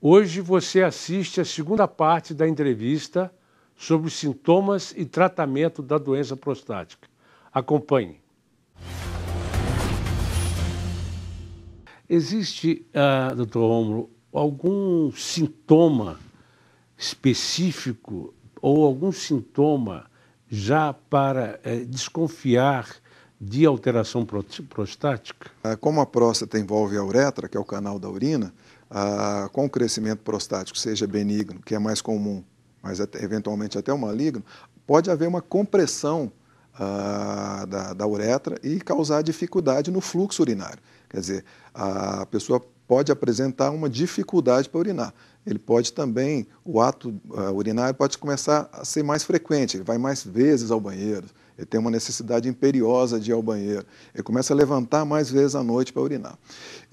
Hoje você assiste a segunda parte da entrevista sobre os sintomas e tratamento da doença prostática. Acompanhe. Existe, uh, doutor Romulo, algum sintoma específico ou algum sintoma já para eh, desconfiar de alteração prostática? É, como a próstata envolve a uretra, que é o canal da urina, ah, com crescimento prostático, seja benigno, que é mais comum, mas até, eventualmente até o maligno, pode haver uma compressão ah, da, da, uretra e causar dificuldade no fluxo urinário. Quer dizer, a pessoa pode apresentar uma dificuldade para urinar. Ele pode também, o ato ah, urinário pode começar a ser mais frequente, ele vai mais vezes ao banheiro, ele tem uma necessidade imperiosa de ir ao banheiro, ele começa a levantar mais vezes à noite para urinar.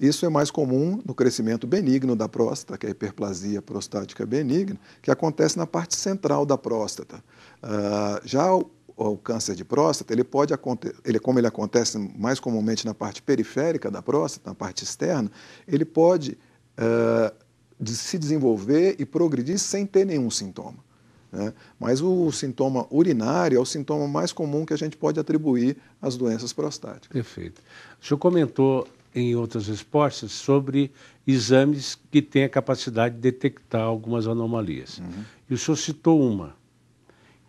Isso é mais comum no crescimento benigno da próstata, que é a hiperplasia prostática benigna, que acontece na parte central da próstata. Uh, já o, o, câncer de próstata, ele pode acontecer, ele, como ele acontece mais comumente na parte periférica da próstata, na parte externa, ele pode uh, de se desenvolver e progredir sem ter nenhum sintoma. Né? Mas o sintoma urinário é o sintoma mais comum que a gente pode atribuir às doenças prostáticas. Perfeito. O senhor comentou em outras respostas sobre exames que têm a capacidade de detectar algumas anomalias. Uhum. E o senhor citou uma,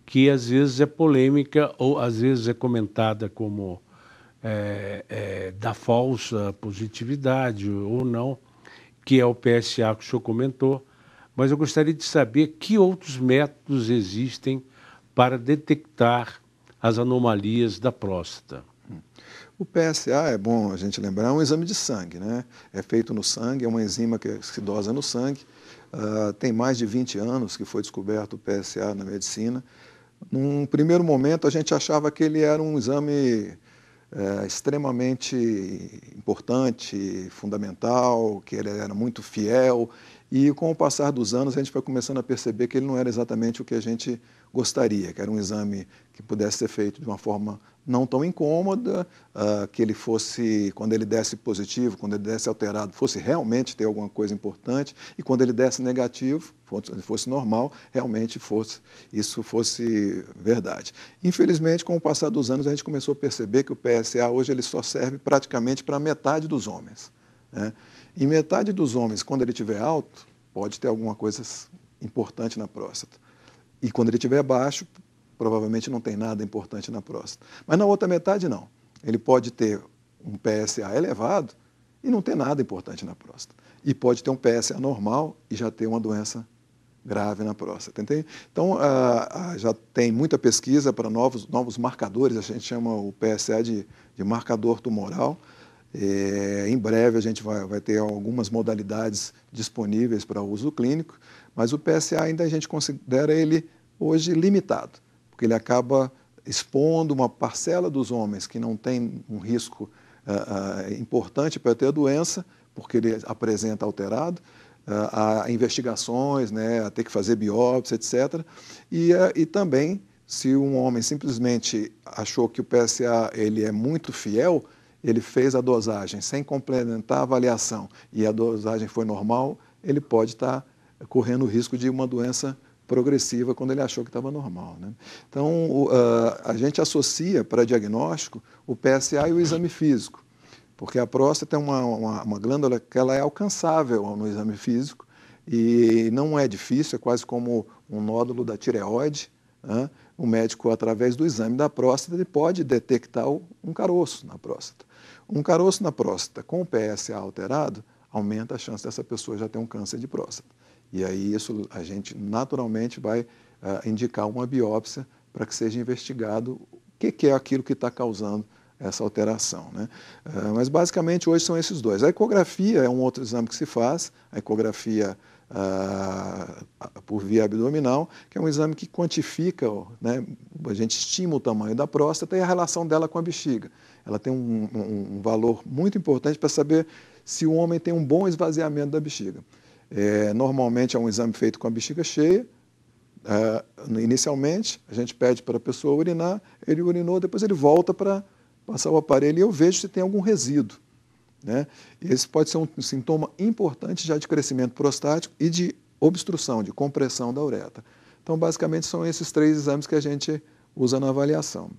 que às vezes é polêmica ou às vezes é comentada como é, é, da falsa positividade ou não, que é o PSA que o senhor comentou mas eu gostaria de saber que outros métodos existem para detectar as anomalias da próstata. O PSA é bom a gente lembrar, é um exame de sangue, né? É feito no sangue, é uma enzima que se é dosa no sangue. Uh, tem mais de 20 anos que foi descoberto o PSA na medicina. Num primeiro momento, a gente achava que ele era um exame eh, extremamente importante, fundamental, que ele era muito fiel e com o passar dos anos, a gente foi começando a perceber que ele não era exatamente o que a gente gostaria, que era um exame que pudesse ser feito de uma forma não tão incômoda, uh, que ele fosse, quando ele desse positivo, quando ele desse alterado, fosse realmente ter alguma coisa importante, e quando ele desse negativo, fosse, fosse normal, realmente fosse isso fosse verdade. Infelizmente, com o passar dos anos, a gente começou a perceber que o PSA hoje ele só serve praticamente para metade dos homens. Né? E metade dos homens, quando ele estiver alto, pode ter alguma coisa importante na próstata. E quando ele estiver baixo, provavelmente não tem nada importante na próstata. Mas na outra metade, não. Ele pode ter um PSA elevado e não ter nada importante na próstata. E pode ter um PSA normal e já ter uma doença grave na próstata. Entende? Então, ah, já tem muita pesquisa para novos, novos marcadores, a gente chama o PSA de, de marcador tumoral. É, em breve a gente vai, vai ter algumas modalidades disponíveis para uso clínico, mas o PSA ainda a gente considera ele hoje limitado, porque ele acaba expondo uma parcela dos homens que não tem um risco uh, uh, importante para ter a doença, porque ele apresenta alterado, uh, ah, a investigações, né, a ter que fazer biópsia, etc. E, e também, se um homem simplesmente achou que o PSA ele é muito fiel, ele fez a dosagem sem complementar a avaliação e a dosagem foi normal, ele pode estar tá correndo o risco de uma doença progressiva quando ele achou que estava normal. Né? Então, o, a, a gente associa para diagnóstico o PSA e o exame físico, porque a próstata é uma, uma, uma glândula que ela é alcançável no exame físico e não é difícil, é quase como um nódulo da tireoide, né? O médico, através do exame da próstata, ele pode detectar um caroço na próstata. Um caroço na próstata com o PSA alterado aumenta a chance dessa pessoa já ter um câncer de próstata. E aí isso a gente naturalmente vai uh, indicar uma biópsia para que seja investigado o que, que é aquilo que está causando essa alteração. Né? Uh, mas basicamente hoje são esses dois. A ecografia é um outro exame que se faz, a ecografia ah, por via abdominal, que é um exame que quantifica, né, a gente estima o tamanho da próstata e a relação dela com a bexiga. Ela tem um, um, um valor muito importante para saber se o homem tem um bom esvaziamento da bexiga. É, normalmente é um exame feito com a bexiga cheia. É, inicialmente, a gente pede para a pessoa urinar, ele urinou, depois ele volta para passar o aparelho e eu vejo se tem algum resíduo. Né? Esse pode ser um sintoma importante já de crescimento prostático e de obstrução, de compressão da uretra. Então, basicamente, são esses três exames que a gente usa na avaliação.